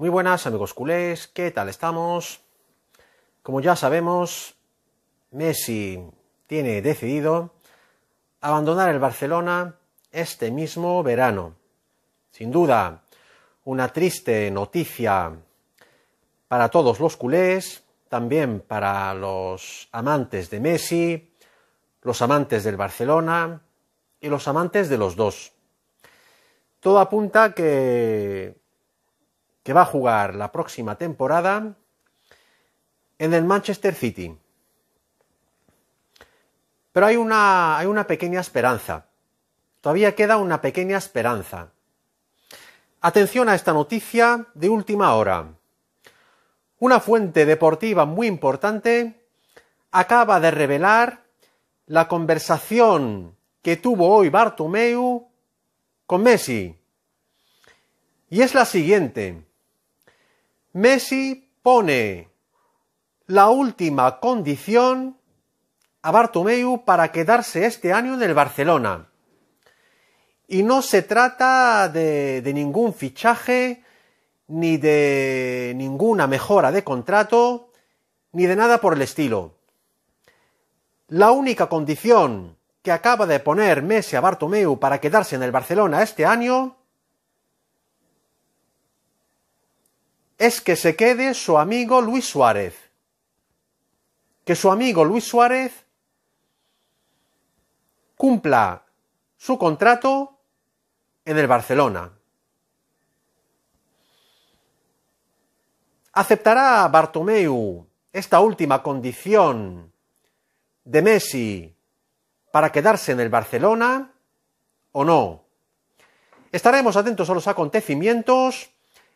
Muy buenas amigos culés, ¿qué tal estamos? Como ya sabemos, Messi tiene decidido abandonar el Barcelona este mismo verano. Sin duda, una triste noticia para todos los culés, también para los amantes de Messi, los amantes del Barcelona y los amantes de los dos. Todo apunta que va a jugar la próxima temporada en el Manchester City. Pero hay una, hay una pequeña esperanza. Todavía queda una pequeña esperanza. Atención a esta noticia de última hora. Una fuente deportiva muy importante acaba de revelar la conversación que tuvo hoy Bartomeu con Messi. Y es la siguiente. Messi pone la última condición a Bartomeu para quedarse este año en el Barcelona. Y no se trata de, ningún fichaje, ni de ninguna mejora de contrato, ni de nada por el estilo. La única condición que acaba de poner Messi a Bartomeu para quedarse en el Barcelona este año es que se quede su amigo Luis Suárez. Que su amigo Luis Suárez cumpla su contrato en el Barcelona. ¿Aceptará Bartomeu esta última condición de Messi para quedarse en el Barcelona o no? Estaremos atentos a los acontecimientos